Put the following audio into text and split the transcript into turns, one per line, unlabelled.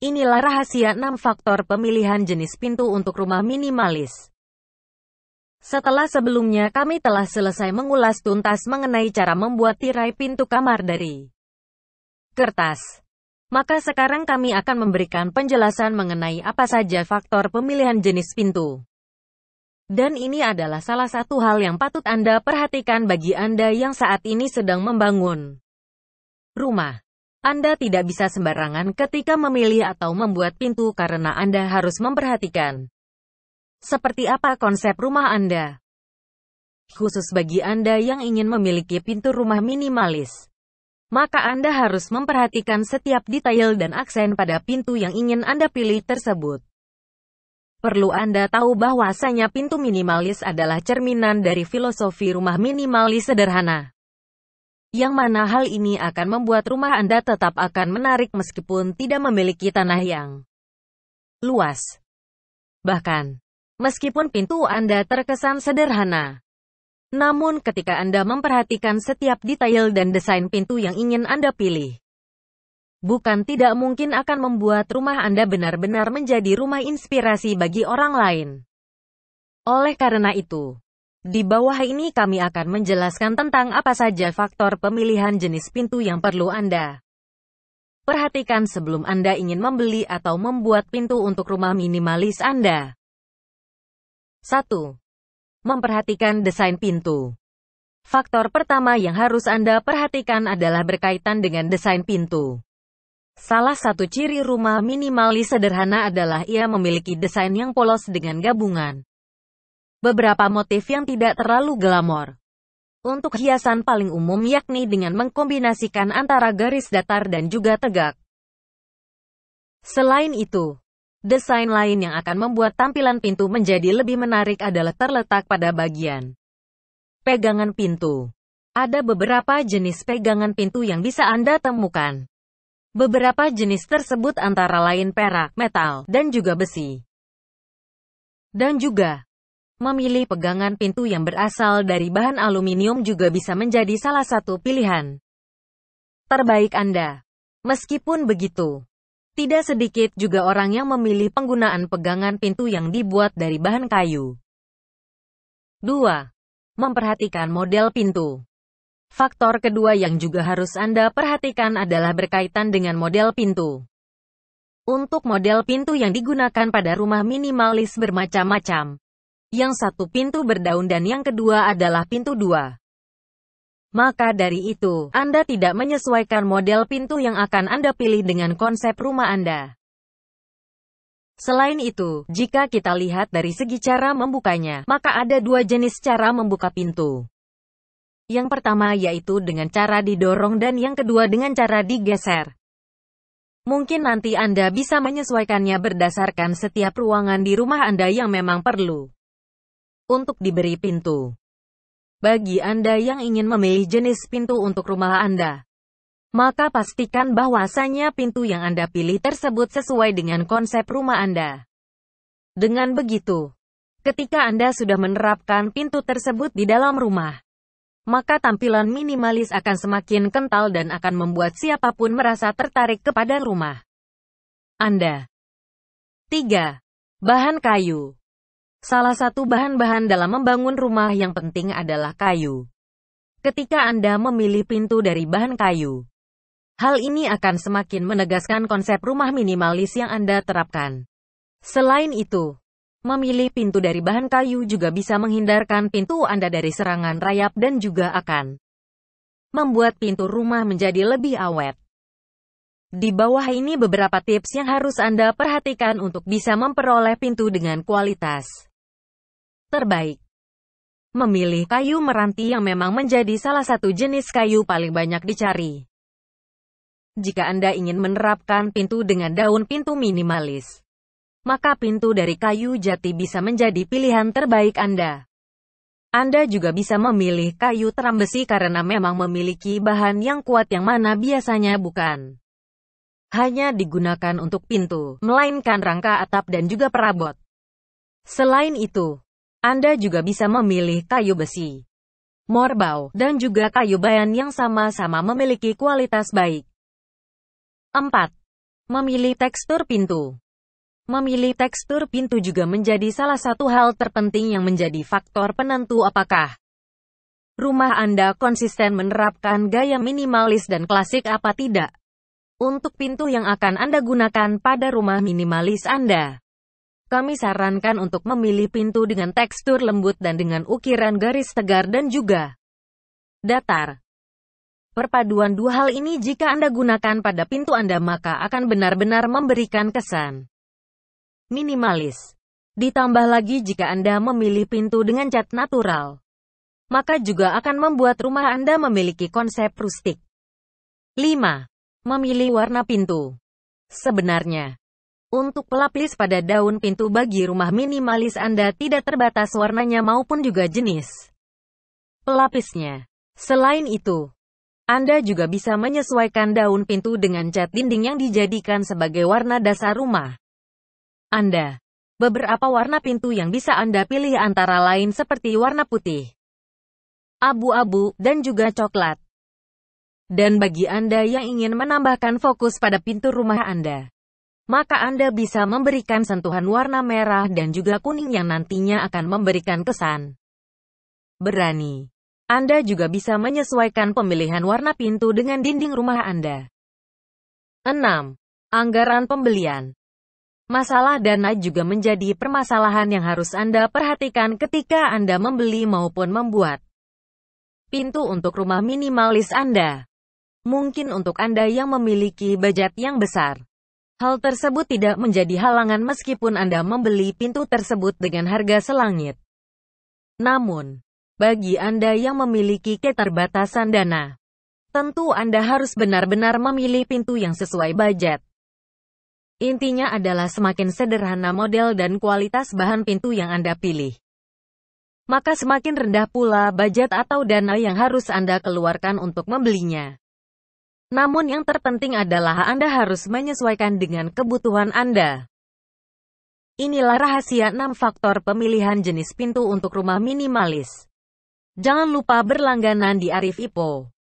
Inilah rahasia 6 faktor pemilihan jenis pintu untuk rumah minimalis. Setelah sebelumnya kami telah selesai mengulas tuntas mengenai cara membuat tirai pintu kamar dari kertas. Maka sekarang kami akan memberikan penjelasan mengenai apa saja faktor pemilihan jenis pintu. Dan ini adalah salah satu hal yang patut Anda perhatikan bagi Anda yang saat ini sedang membangun rumah. Anda tidak bisa sembarangan ketika memilih atau membuat pintu karena Anda harus memperhatikan seperti apa konsep rumah Anda. Khusus bagi Anda yang ingin memiliki pintu rumah minimalis, maka Anda harus memperhatikan setiap detail dan aksen pada pintu yang ingin Anda pilih tersebut. Perlu Anda tahu bahwasanya pintu minimalis adalah cerminan dari filosofi rumah minimalis sederhana yang mana hal ini akan membuat rumah Anda tetap akan menarik meskipun tidak memiliki tanah yang luas. Bahkan, meskipun pintu Anda terkesan sederhana, namun ketika Anda memperhatikan setiap detail dan desain pintu yang ingin Anda pilih, bukan tidak mungkin akan membuat rumah Anda benar-benar menjadi rumah inspirasi bagi orang lain. Oleh karena itu, di bawah ini kami akan menjelaskan tentang apa saja faktor pemilihan jenis pintu yang perlu Anda perhatikan sebelum Anda ingin membeli atau membuat pintu untuk rumah minimalis Anda. 1. Memperhatikan desain pintu. Faktor pertama yang harus Anda perhatikan adalah berkaitan dengan desain pintu. Salah satu ciri rumah minimalis sederhana adalah ia memiliki desain yang polos dengan gabungan beberapa motif yang tidak terlalu glamor. Untuk hiasan paling umum yakni dengan mengkombinasikan antara garis datar dan juga tegak. Selain itu, desain lain yang akan membuat tampilan pintu menjadi lebih menarik adalah terletak pada bagian pegangan pintu. Ada beberapa jenis pegangan pintu yang bisa Anda temukan. Beberapa jenis tersebut antara lain perak, metal, dan juga besi. Dan juga, Memilih pegangan pintu yang berasal dari bahan aluminium juga bisa menjadi salah satu pilihan terbaik Anda. Meskipun begitu, tidak sedikit juga orang yang memilih penggunaan pegangan pintu yang dibuat dari bahan kayu. 2. Memperhatikan model pintu. Faktor kedua yang juga harus Anda perhatikan adalah berkaitan dengan model pintu. Untuk model pintu yang digunakan pada rumah minimalis bermacam-macam yang satu pintu berdaun dan yang kedua adalah pintu dua. Maka dari itu, Anda tidak menyesuaikan model pintu yang akan Anda pilih dengan konsep rumah Anda. Selain itu, jika kita lihat dari segi cara membukanya, maka ada dua jenis cara membuka pintu. Yang pertama yaitu dengan cara didorong dan yang kedua dengan cara digeser. Mungkin nanti Anda bisa menyesuaikannya berdasarkan setiap ruangan di rumah Anda yang memang perlu untuk diberi pintu. Bagi Anda yang ingin memilih jenis pintu untuk rumah Anda, maka pastikan bahwasanya pintu yang Anda pilih tersebut sesuai dengan konsep rumah Anda. Dengan begitu, ketika Anda sudah menerapkan pintu tersebut di dalam rumah, maka tampilan minimalis akan semakin kental dan akan membuat siapapun merasa tertarik kepada rumah Anda. 3. Bahan kayu Salah satu bahan-bahan dalam membangun rumah yang penting adalah kayu. Ketika Anda memilih pintu dari bahan kayu, hal ini akan semakin menegaskan konsep rumah minimalis yang Anda terapkan. Selain itu, memilih pintu dari bahan kayu juga bisa menghindarkan pintu Anda dari serangan rayap dan juga akan membuat pintu rumah menjadi lebih awet. Di bawah ini beberapa tips yang harus Anda perhatikan untuk bisa memperoleh pintu dengan kualitas terbaik. Memilih kayu meranti yang memang menjadi salah satu jenis kayu paling banyak dicari. Jika Anda ingin menerapkan pintu dengan daun pintu minimalis, maka pintu dari kayu jati bisa menjadi pilihan terbaik Anda. Anda juga bisa memilih kayu teram besi karena memang memiliki bahan yang kuat yang mana biasanya bukan hanya digunakan untuk pintu, melainkan rangka atap dan juga perabot. Selain itu, anda juga bisa memilih kayu besi, morbau, dan juga kayu bayan yang sama-sama memiliki kualitas baik. 4. Memilih tekstur pintu Memilih tekstur pintu juga menjadi salah satu hal terpenting yang menjadi faktor penentu apakah rumah Anda konsisten menerapkan gaya minimalis dan klasik apa tidak. Untuk pintu yang akan Anda gunakan pada rumah minimalis Anda. Kami sarankan untuk memilih pintu dengan tekstur lembut dan dengan ukiran garis tegar dan juga datar. Perpaduan dua hal ini jika Anda gunakan pada pintu Anda maka akan benar-benar memberikan kesan minimalis. Ditambah lagi jika Anda memilih pintu dengan cat natural, maka juga akan membuat rumah Anda memiliki konsep rustik. 5. Memilih warna pintu. Sebenarnya, untuk pelapis pada daun pintu bagi rumah minimalis Anda tidak terbatas warnanya maupun juga jenis pelapisnya. Selain itu, Anda juga bisa menyesuaikan daun pintu dengan cat dinding yang dijadikan sebagai warna dasar rumah Anda. Beberapa warna pintu yang bisa Anda pilih antara lain seperti warna putih, abu-abu, dan juga coklat. Dan bagi Anda yang ingin menambahkan fokus pada pintu rumah Anda, maka Anda bisa memberikan sentuhan warna merah dan juga kuning yang nantinya akan memberikan kesan berani. Anda juga bisa menyesuaikan pemilihan warna pintu dengan dinding rumah Anda. 6. Anggaran pembelian Masalah dana juga menjadi permasalahan yang harus Anda perhatikan ketika Anda membeli maupun membuat pintu untuk rumah minimalis Anda. Mungkin untuk Anda yang memiliki budget yang besar, Hal tersebut tidak menjadi halangan meskipun Anda membeli pintu tersebut dengan harga selangit. Namun, bagi Anda yang memiliki keterbatasan dana, tentu Anda harus benar-benar memilih pintu yang sesuai budget. Intinya adalah semakin sederhana model dan kualitas bahan pintu yang Anda pilih, maka semakin rendah pula budget atau dana yang harus Anda keluarkan untuk membelinya. Namun yang terpenting adalah Anda harus menyesuaikan dengan kebutuhan Anda. Inilah rahasia 6 faktor pemilihan jenis pintu untuk rumah minimalis. Jangan lupa berlangganan di Arif Ipo.